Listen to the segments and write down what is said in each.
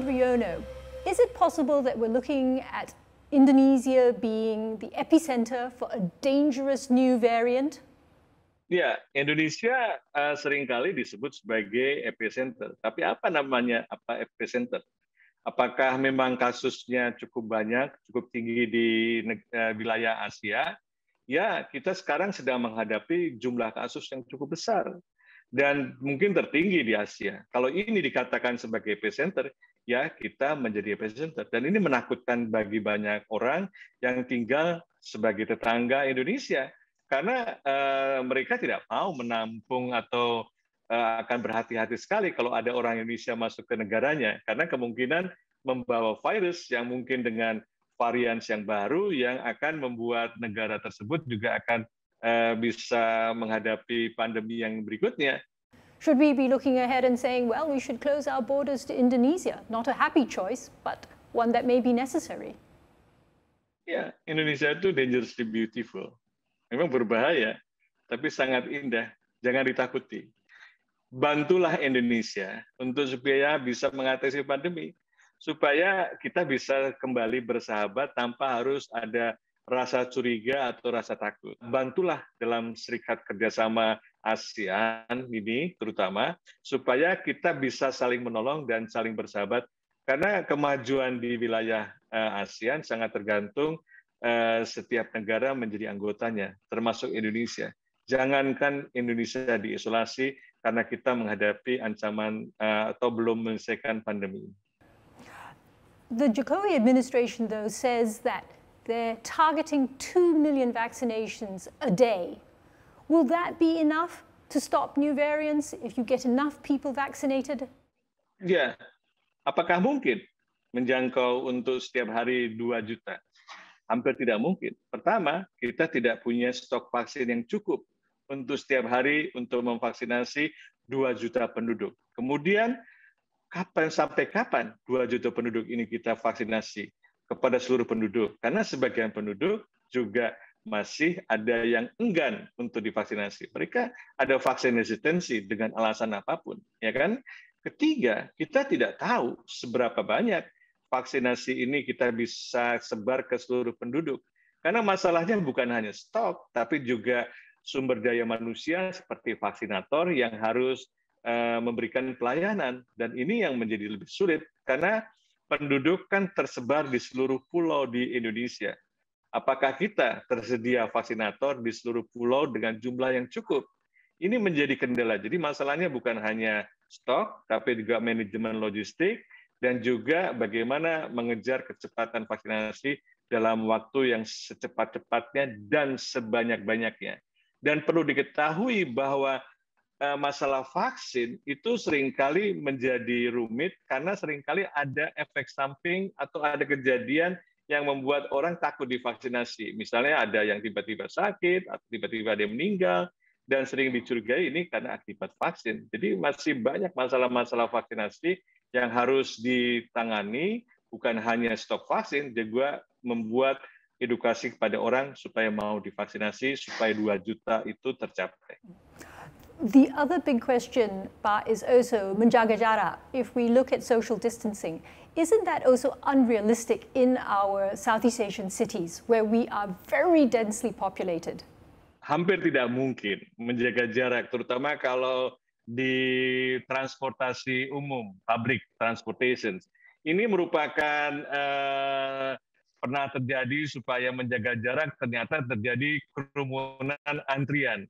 around Riono, is it possible that we're looking at Indonesia being the epicenter for a dangerous new variant? Ya, Indonesia uh, seringkali disebut sebagai epicenter. Tapi apa namanya apa epicenter? Apakah memang kasusnya cukup banyak, cukup tinggi di uh, wilayah Asia? Ya, kita sekarang sedang menghadapi jumlah kasus yang cukup besar dan mungkin tertinggi di Asia. Kalau ini dikatakan sebagai epicenter, ya kita menjadi presenter. Dan ini menakutkan bagi banyak orang yang tinggal sebagai tetangga Indonesia karena uh, mereka tidak mau menampung atau uh, akan berhati-hati sekali kalau ada orang Indonesia masuk ke negaranya karena kemungkinan membawa virus yang mungkin dengan varian yang baru yang akan membuat negara tersebut juga akan uh, bisa menghadapi pandemi yang berikutnya Should we be looking ahead and saying, well, we should close our borders to Indonesia? Not a happy choice, but one that may be necessary. Ya, yeah, Indonesia itu dangerously beautiful. Memang berbahaya, tapi sangat indah. Jangan ditakuti. Bantulah Indonesia untuk supaya bisa mengatasi pandemi supaya kita bisa kembali bersahabat tanpa harus ada rasa curiga atau rasa takut. Ah. Bantulah dalam serikat kerjasama ASEAN ini terutama supaya kita bisa saling menolong dan saling bersahabat karena kemajuan di wilayah eh, ASEAN sangat tergantung eh, setiap negara menjadi anggotanya termasuk Indonesia. Jangankan Indonesia diisolasi karena kita menghadapi ancaman eh, atau belum menyelesaikan pandemi. The Jokowi administration though says that they're targeting 2 million vaccinations a day. Will that be enough to stop new variants if you get enough people vaccinated? Ya, yeah. apakah mungkin menjangkau untuk setiap hari 2 juta? Hampir tidak mungkin. Pertama, kita tidak punya stok vaksin yang cukup untuk setiap hari untuk memvaksinasi 2 juta penduduk. Kemudian, kapan sampai kapan 2 juta penduduk ini kita vaksinasi? kepada seluruh penduduk. Karena sebagian penduduk juga masih ada yang enggan untuk divaksinasi. Mereka ada vaksin resistensi dengan alasan apapun, ya kan? Ketiga, kita tidak tahu seberapa banyak vaksinasi ini kita bisa sebar ke seluruh penduduk. Karena masalahnya bukan hanya stok, tapi juga sumber daya manusia seperti vaksinator yang harus eh, memberikan pelayanan dan ini yang menjadi lebih sulit karena penduduk kan tersebar di seluruh pulau di Indonesia. Apakah kita tersedia vaksinator di seluruh pulau dengan jumlah yang cukup? Ini menjadi kendala. Jadi masalahnya bukan hanya stok, tapi juga manajemen logistik, dan juga bagaimana mengejar kecepatan vaksinasi dalam waktu yang secepat-cepatnya dan sebanyak-banyaknya. Dan perlu diketahui bahwa Eh, masalah vaksin itu seringkali menjadi rumit karena seringkali ada efek samping atau ada kejadian yang membuat orang takut divaksinasi. Misalnya ada yang tiba-tiba sakit, atau tiba-tiba dia meninggal, dan sering dicurigai ini karena akibat vaksin. Jadi masih banyak masalah-masalah vaksinasi yang harus ditangani, bukan hanya stok vaksin, juga membuat edukasi kepada orang supaya mau divaksinasi, supaya 2 juta itu tercapai. The other big question Ba, is also menjaga jarak. If we look at social distancing, isn't that also unrealistic in our Southeast Asian cities where we are very densely populated? Hampir tidak mungkin menjaga jarak, terutama kalau di transportasi umum, public transportation. Ini merupakan uh, pernah terjadi supaya menjaga jarak ternyata terjadi kerumunan antrian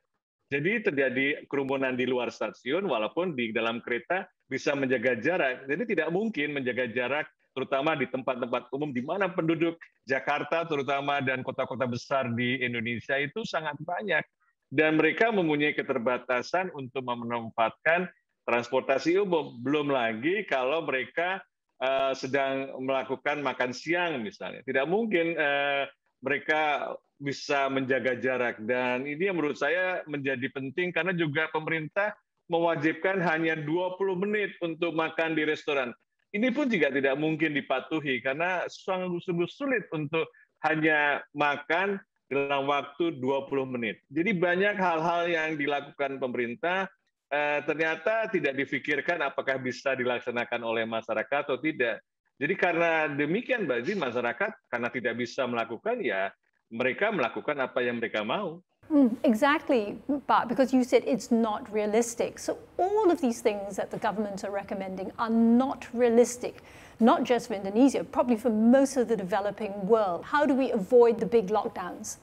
Jadi terjadi kerumunan di luar stasiun, walaupun di dalam kereta bisa menjaga jarak. Jadi tidak mungkin menjaga jarak, terutama di tempat-tempat umum di mana penduduk Jakarta terutama dan kota-kota besar di Indonesia itu sangat banyak. Dan mereka mempunyai keterbatasan untuk memanfaatkan transportasi umum. Belum lagi kalau mereka uh, sedang melakukan makan siang misalnya. Tidak mungkin uh, mereka bisa menjaga jarak dan ini yang menurut saya menjadi penting karena juga pemerintah mewajibkan hanya 20 menit untuk makan di restoran. Ini pun juga tidak mungkin dipatuhi karena sungguh-sungguh sulit untuk hanya makan dalam waktu 20 menit. Jadi banyak hal-hal yang dilakukan pemerintah eh, ternyata tidak difikirkan apakah bisa dilaksanakan oleh masyarakat atau tidak. Jadi karena demikian Bazi masyarakat karena tidak bisa melakukan ya mereka melakukan apa yang mereka mau. Mm, exactly, but because you said it's not realistic. So all of these things that the governments are recommending are not realistic, not just for Indonesia, probably for most of the developing world. How do we avoid the big lockdowns?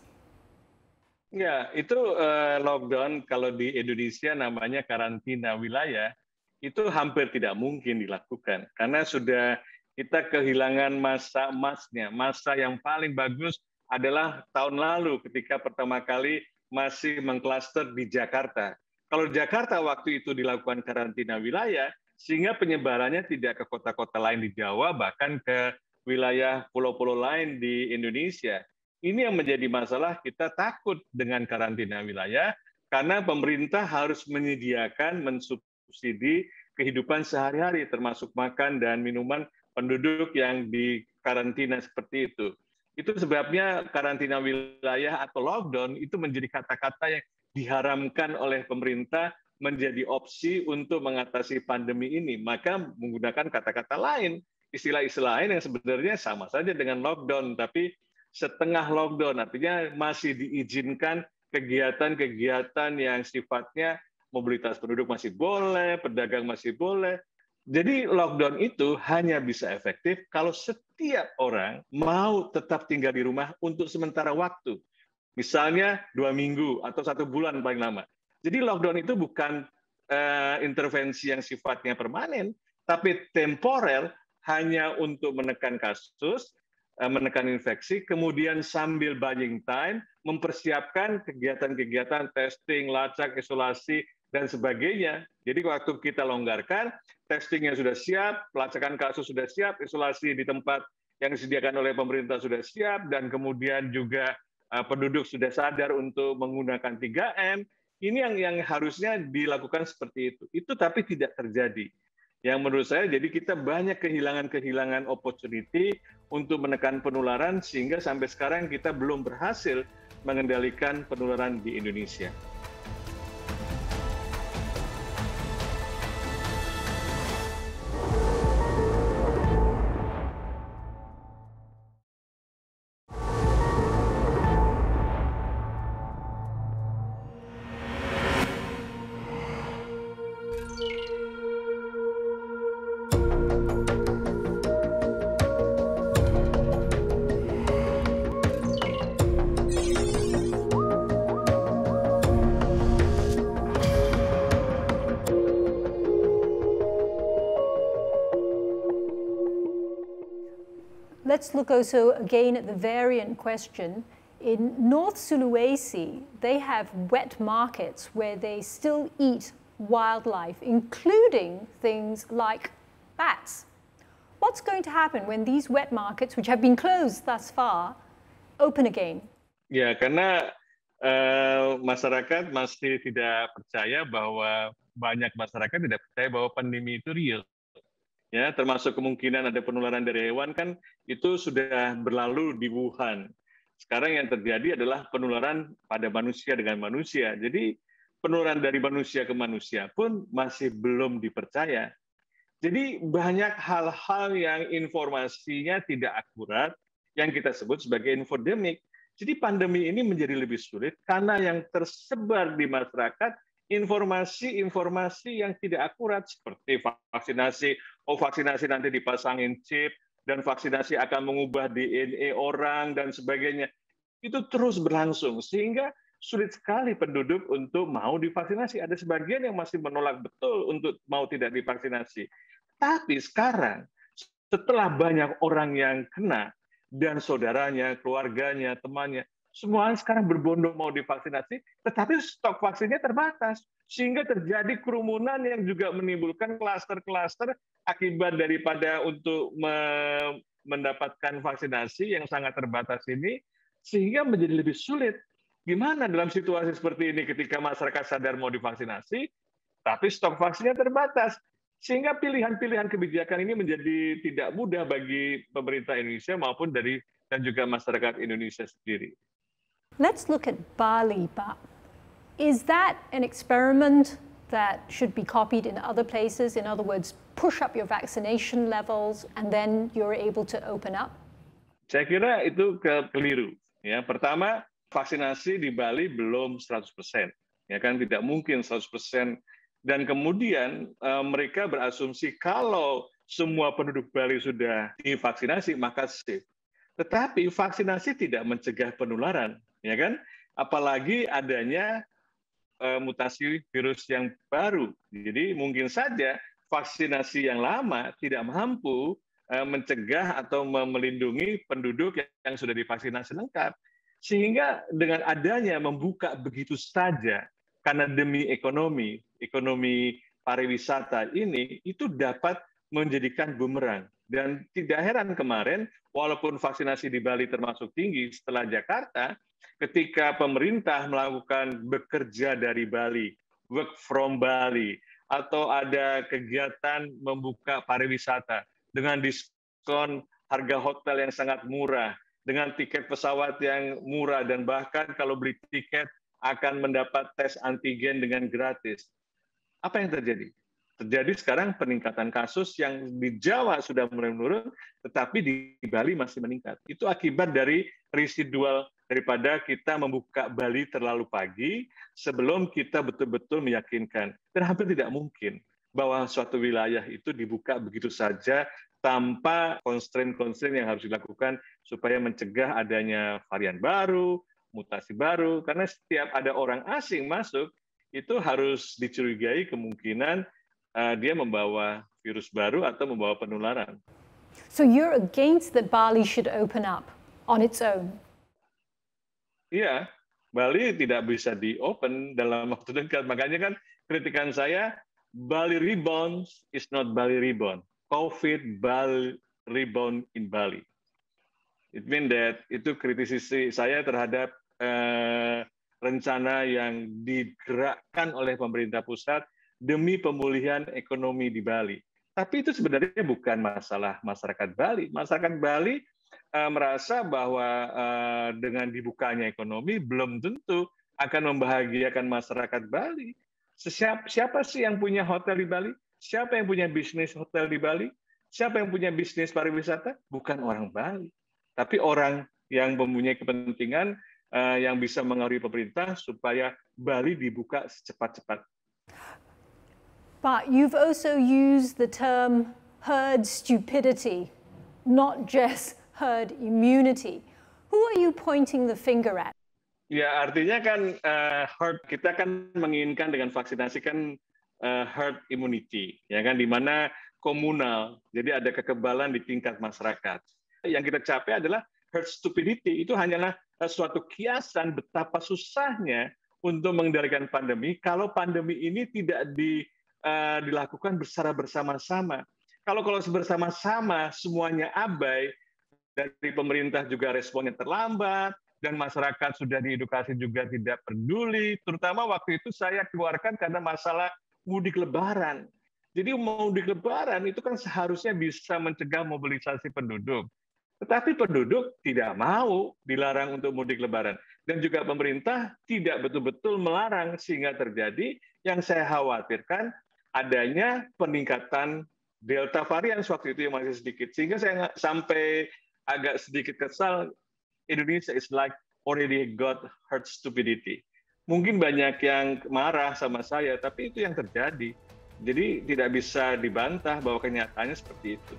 Ya, itu uh, lockdown kalau di Indonesia namanya karantina wilayah, itu hampir tidak mungkin dilakukan karena sudah kita kehilangan masa emasnya, masa yang paling bagus adalah tahun lalu ketika pertama kali masih mengklaster di Jakarta. Kalau Jakarta waktu itu dilakukan karantina wilayah, sehingga penyebarannya tidak ke kota-kota lain di Jawa, bahkan ke wilayah pulau-pulau lain di Indonesia. Ini yang menjadi masalah kita takut dengan karantina wilayah, karena pemerintah harus menyediakan, mensubsidi kehidupan sehari-hari, termasuk makan dan minuman penduduk yang dikarantina seperti itu. Itu sebabnya karantina wilayah atau lockdown itu menjadi kata-kata yang diharamkan oleh pemerintah menjadi opsi untuk mengatasi pandemi ini. Maka menggunakan kata-kata lain, istilah-istilah lain yang sebenarnya sama saja dengan lockdown, tapi setengah lockdown, artinya masih diizinkan kegiatan-kegiatan yang sifatnya mobilitas penduduk masih boleh, pedagang masih boleh, jadi lockdown itu hanya bisa efektif kalau setiap orang mau tetap tinggal di rumah untuk sementara waktu. Misalnya dua minggu atau satu bulan paling lama. Jadi lockdown itu bukan uh, intervensi yang sifatnya permanen, tapi temporer hanya untuk menekan kasus, uh, menekan infeksi, kemudian sambil buying time mempersiapkan kegiatan-kegiatan testing, lacak, isolasi, dan sebagainya. Jadi waktu kita longgarkan, testingnya sudah siap, pelacakan kasus sudah siap, isolasi di tempat yang disediakan oleh pemerintah sudah siap, dan kemudian juga eh, penduduk sudah sadar untuk menggunakan 3M. Ini yang yang harusnya dilakukan seperti itu. Itu tapi tidak terjadi. Yang menurut saya, jadi kita banyak kehilangan-kehilangan opportunity untuk menekan penularan sehingga sampai sekarang kita belum berhasil mengendalikan penularan di Indonesia. let's look also again at the variant question. In North Sulawesi, they have wet markets where they still eat wildlife, including things like bats. What's going to happen when these wet markets, which have been closed thus far, open again? yeah, karena uh, masyarakat masih tidak percaya bahwa banyak masyarakat tidak percaya bahwa pandemi itu real. ya termasuk kemungkinan ada penularan dari hewan kan itu sudah berlalu di Wuhan. Sekarang yang terjadi adalah penularan pada manusia dengan manusia. Jadi penularan dari manusia ke manusia pun masih belum dipercaya. Jadi banyak hal-hal yang informasinya tidak akurat yang kita sebut sebagai infodemik. Jadi pandemi ini menjadi lebih sulit karena yang tersebar di masyarakat informasi-informasi yang tidak akurat seperti vaksinasi oh vaksinasi nanti dipasangin chip dan vaksinasi akan mengubah DNA orang dan sebagainya. Itu terus berlangsung sehingga sulit sekali penduduk untuk mau divaksinasi. Ada sebagian yang masih menolak betul untuk mau tidak divaksinasi. Tapi sekarang setelah banyak orang yang kena dan saudaranya, keluarganya, temannya, semua sekarang berbondong mau divaksinasi, tetapi stok vaksinnya terbatas sehingga terjadi kerumunan yang juga menimbulkan klaster-klaster akibat daripada untuk me mendapatkan vaksinasi yang sangat terbatas ini sehingga menjadi lebih sulit. Gimana dalam situasi seperti ini ketika masyarakat sadar mau divaksinasi tapi stok vaksinnya terbatas sehingga pilihan-pilihan kebijakan ini menjadi tidak mudah bagi pemerintah Indonesia maupun dari dan juga masyarakat Indonesia sendiri. Let's look at Bali, Pak. Is that an experiment that should be copied in other places? In other words, push up your vaccination levels and then you're able to open up? Saya kira itu keliru. Ya, pertama, vaksinasi di Bali belum 100%. Ya kan tidak mungkin 100% dan kemudian e, eh, mereka berasumsi kalau semua penduduk Bali sudah divaksinasi maka safe. Tetapi vaksinasi tidak mencegah penularan, ya kan? Apalagi adanya uh, mutasi virus yang baru. Jadi mungkin saja vaksinasi yang lama tidak mampu uh, mencegah atau melindungi penduduk yang sudah divaksinasi lengkap. Sehingga dengan adanya membuka begitu saja karena demi ekonomi, ekonomi pariwisata ini itu dapat menjadikan bumerang dan tidak heran kemarin, walaupun vaksinasi di Bali termasuk tinggi setelah Jakarta, ketika pemerintah melakukan bekerja dari Bali, work from Bali, atau ada kegiatan membuka pariwisata dengan diskon harga hotel yang sangat murah, dengan tiket pesawat yang murah, dan bahkan kalau beli tiket akan mendapat tes antigen dengan gratis. Apa yang terjadi? terjadi sekarang peningkatan kasus yang di Jawa sudah mulai menurun, tetapi di Bali masih meningkat. Itu akibat dari residual daripada kita membuka Bali terlalu pagi sebelum kita betul-betul meyakinkan. Dan hampir tidak mungkin bahwa suatu wilayah itu dibuka begitu saja tanpa konstrain-konstrain yang harus dilakukan supaya mencegah adanya varian baru, mutasi baru. Karena setiap ada orang asing masuk, itu harus dicurigai kemungkinan uh, dia membawa virus baru atau membawa penularan. So you're against that Bali should open up on its own? Iya, Bali tidak bisa di-open dalam waktu dekat. Makanya kan kritikan saya, Bali rebound is not Bali rebound. COVID Bali rebound in Bali. It means that itu kritisi saya terhadap uh, rencana yang digerakkan oleh pemerintah pusat demi pemulihan ekonomi di Bali. Tapi itu sebenarnya bukan masalah masyarakat Bali. Masyarakat Bali uh, merasa bahwa uh, dengan dibukanya ekonomi belum tentu akan membahagiakan masyarakat Bali. Siapa, siapa sih yang punya hotel di Bali? Siapa yang punya bisnis hotel di Bali? Siapa yang punya bisnis pariwisata? Bukan orang Bali, tapi orang yang mempunyai kepentingan uh, yang bisa mengaruhi pemerintah supaya Bali dibuka secepat-cepat. But you've also used the term herd stupidity, not just herd immunity. Who are you pointing the finger at? Ya, artinya kan uh, herd kita kan menginginkan dengan vaksinasi kan uh, herd immunity, ya kan di mana komunal. Jadi ada kekebalan di tingkat masyarakat. Yang kita capai adalah herd stupidity. Itu hanyalah eh, suatu kiasan betapa susahnya untuk mengendalikan pandemi kalau pandemi ini tidak di Eh, dilakukan secara bersama-sama. Kalau kalau bersama-sama semuanya abai dari pemerintah juga responnya terlambat dan masyarakat sudah diedukasi juga tidak peduli. Terutama waktu itu saya keluarkan karena masalah mudik lebaran. Jadi mudik lebaran itu kan seharusnya bisa mencegah mobilisasi penduduk. Tetapi penduduk tidak mau dilarang untuk mudik lebaran. Dan juga pemerintah tidak betul-betul melarang sehingga terjadi yang saya khawatirkan adanya peningkatan delta varian waktu itu yang masih sedikit. Sehingga saya sampai agak sedikit kesal, Indonesia is like already got herd stupidity. Mungkin banyak yang marah sama saya, tapi itu yang terjadi. Jadi tidak bisa dibantah bahwa kenyataannya seperti itu.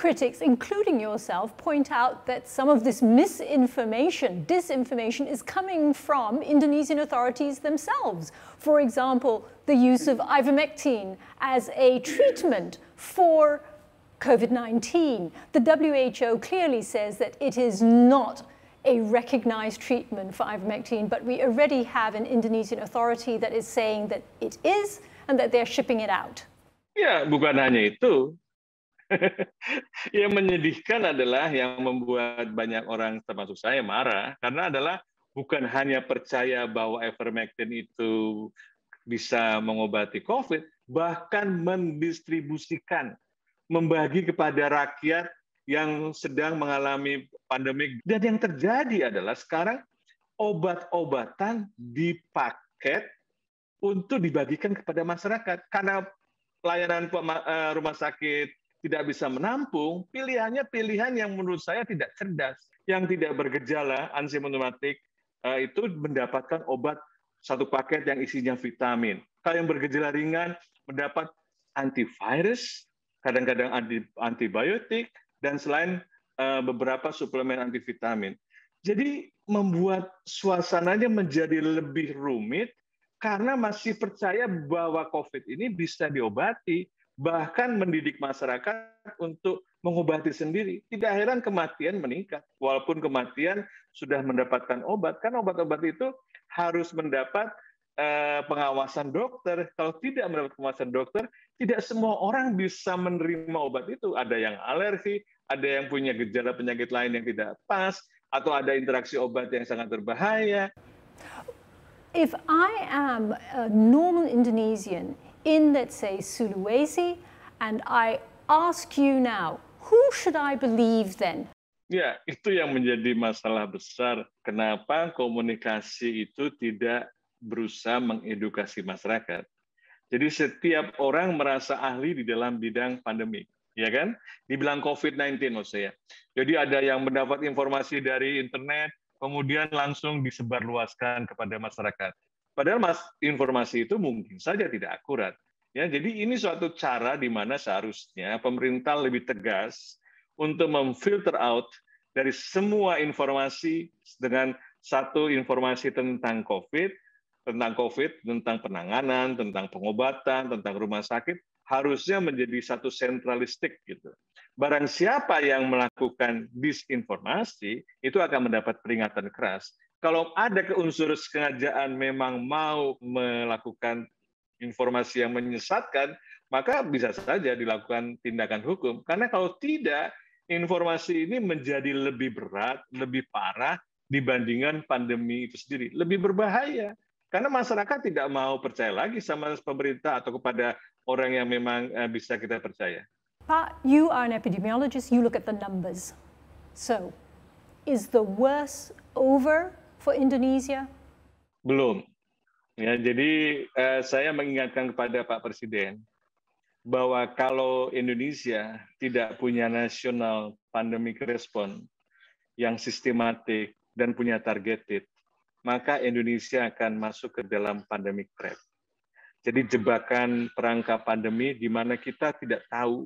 critics, including yourself, point out that some of this misinformation, disinformation, is coming from Indonesian authorities themselves. For example, the use of ivermectin as a treatment for COVID 19. The WHO clearly says that it is not a recognized treatment for ivermectin, but we already have an Indonesian authority that is saying that it is and that they're shipping it out. Yeah, bukan hanya itu. yang menyedihkan adalah yang membuat banyak orang termasuk saya marah karena adalah bukan hanya percaya bahwa ivermectin itu bisa mengobati COVID, bahkan mendistribusikan, membagi kepada rakyat yang sedang mengalami pandemi. Dan yang terjadi adalah sekarang obat-obatan dipaket untuk dibagikan kepada masyarakat karena layanan eh, rumah sakit tidak bisa menampung, pilihannya pilihan yang menurut saya tidak cerdas, yang tidak bergejala, ansimptomatik, eh, itu mendapatkan obat satu paket yang isinya vitamin. Kalau yang bergejala ringan mendapat antivirus, kadang-kadang antibiotik, dan selain eh, beberapa suplemen antivitamin. Jadi membuat suasananya menjadi lebih rumit karena masih percaya bahwa COVID ini bisa diobati bahkan mendidik masyarakat untuk mengobati sendiri. Tidak heran kematian meningkat, walaupun kematian sudah mendapatkan obat. Kan obat-obat itu harus mendapat eh, pengawasan dokter. Kalau tidak mendapat pengawasan dokter, tidak semua orang bisa menerima obat itu. Ada yang alergi, ada yang punya gejala penyakit lain yang tidak pas, atau ada interaksi obat yang sangat berbahaya. If I am a normal Indonesian in, let's say, Sulawesi, and I ask you now, who should I believe then? Ya, itu yang menjadi masalah besar. Kenapa komunikasi itu tidak berusaha mengedukasi masyarakat? Jadi setiap orang merasa ahli di dalam bidang pandemi, ya kan? Dibilang COVID-19 maksudnya. Jadi ada yang mendapat informasi dari internet, kemudian langsung disebarluaskan kepada masyarakat. Padahal mas, informasi itu mungkin saja tidak akurat. Ya, jadi ini suatu cara di mana seharusnya pemerintah lebih tegas untuk memfilter out dari semua informasi dengan satu informasi tentang COVID, tentang COVID, tentang penanganan, tentang pengobatan, tentang rumah sakit harusnya menjadi satu sentralistik gitu. Barang siapa yang melakukan disinformasi itu akan mendapat peringatan keras kalau ada keunsur sengajaan memang mau melakukan informasi yang menyesatkan, maka bisa saja dilakukan tindakan hukum. Karena kalau tidak, informasi ini menjadi lebih berat, lebih parah dibandingkan pandemi itu sendiri, lebih berbahaya. Karena masyarakat tidak mau percaya lagi sama pemerintah atau kepada orang yang memang eh, bisa kita percaya. Pak, you are an epidemiologist, you look at the numbers. So, is the worst over for Indonesia? Belum. Ya, jadi uh, saya mengingatkan kepada Pak Presiden bahwa kalau Indonesia tidak punya national pandemic response yang sistematik dan punya targeted, maka Indonesia akan masuk ke dalam pandemic trap. Jadi jebakan perangkap pandemi di mana kita tidak tahu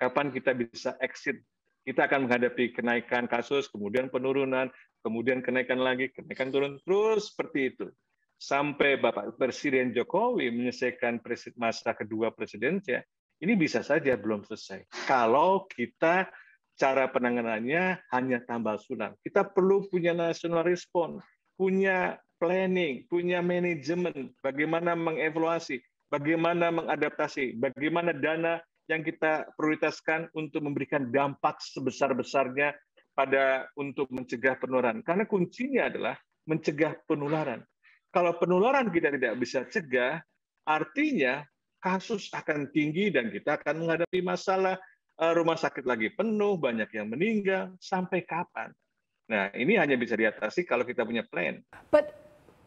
kapan kita bisa exit. Kita akan menghadapi kenaikan kasus, kemudian penurunan, kemudian kenaikan lagi, kenaikan turun terus seperti itu. Sampai Bapak Presiden Jokowi menyelesaikan masa kedua presidennya, ini bisa saja belum selesai. Kalau kita cara penanganannya hanya tambah sulam. Kita perlu punya national response, punya planning, punya manajemen, bagaimana mengevaluasi, bagaimana mengadaptasi, bagaimana dana yang kita prioritaskan untuk memberikan dampak sebesar-besarnya pada untuk mencegah penularan. Karena kuncinya adalah mencegah penularan. Kalau penularan kita tidak bisa cegah, artinya kasus akan tinggi dan kita akan menghadapi masalah eh, rumah sakit lagi penuh, banyak yang meninggal, sampai kapan? Nah, ini hanya bisa diatasi kalau kita punya plan. But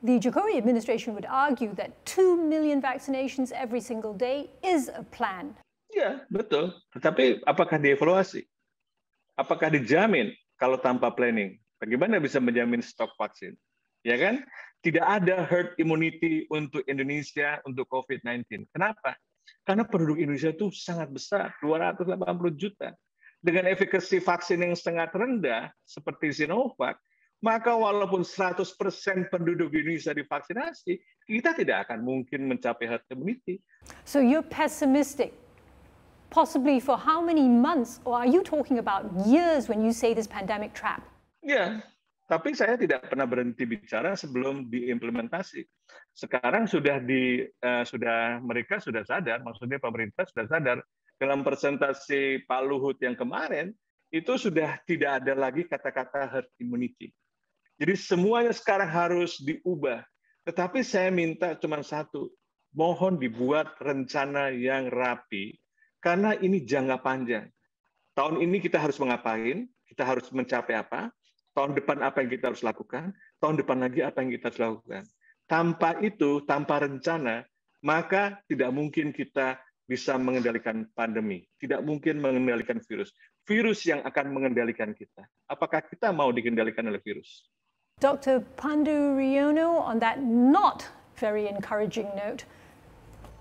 the Jokowi administration would argue that 2 million vaccinations every single day is a plan. Ya, betul. Tetapi apakah dievaluasi? apakah dijamin kalau tanpa planning? Bagaimana bisa menjamin stok vaksin? Ya kan? Tidak ada herd immunity untuk Indonesia untuk COVID-19. Kenapa? Karena penduduk Indonesia itu sangat besar, 280 juta. Dengan efekasi vaksin yang sangat rendah, seperti Sinovac, maka walaupun 100% penduduk Indonesia divaksinasi, kita tidak akan mungkin mencapai herd immunity. So you're pessimistic possibly for how many months, or are you talking about years when you say this pandemic trap? Yeah, tapi saya tidak pernah berhenti bicara sebelum diimplementasi. Sekarang sudah di uh, sudah mereka sudah sadar, maksudnya pemerintah sudah sadar dalam presentasi Pak Luhut yang kemarin itu sudah tidak ada lagi kata-kata herd immunity. Jadi semuanya sekarang harus diubah. Tetapi saya minta cuma satu, mohon dibuat rencana yang rapi karena ini jangka panjang. Tahun ini kita harus mengapain, kita harus mencapai apa, tahun depan apa yang kita harus lakukan, tahun depan lagi apa yang kita harus lakukan. Tanpa itu, tanpa rencana, maka tidak mungkin kita bisa mengendalikan pandemi, tidak mungkin mengendalikan virus. Virus yang akan mengendalikan kita. Apakah kita mau dikendalikan oleh virus? Dr. Pandu Riono on that not very encouraging note.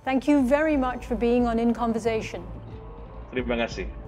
Thank you very much for being on In Conversation. Terima kasih.